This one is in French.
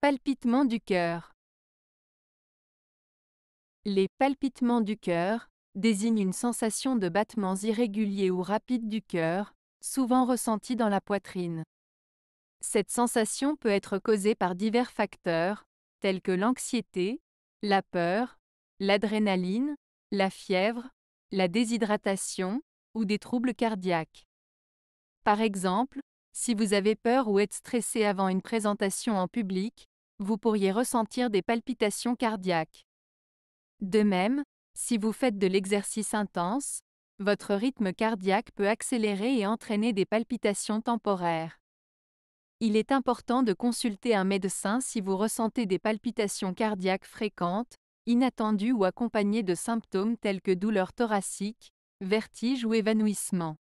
Palpitement du cœur. Les palpitements du cœur désignent une sensation de battements irréguliers ou rapides du cœur, souvent ressentie dans la poitrine. Cette sensation peut être causée par divers facteurs, tels que l'anxiété, la peur, l'adrénaline, la fièvre, la déshydratation ou des troubles cardiaques. Par exemple, si vous avez peur ou êtes stressé avant une présentation en public, vous pourriez ressentir des palpitations cardiaques. De même, si vous faites de l'exercice intense, votre rythme cardiaque peut accélérer et entraîner des palpitations temporaires. Il est important de consulter un médecin si vous ressentez des palpitations cardiaques fréquentes, inattendues ou accompagnées de symptômes tels que douleurs thoraciques, vertiges ou évanouissement.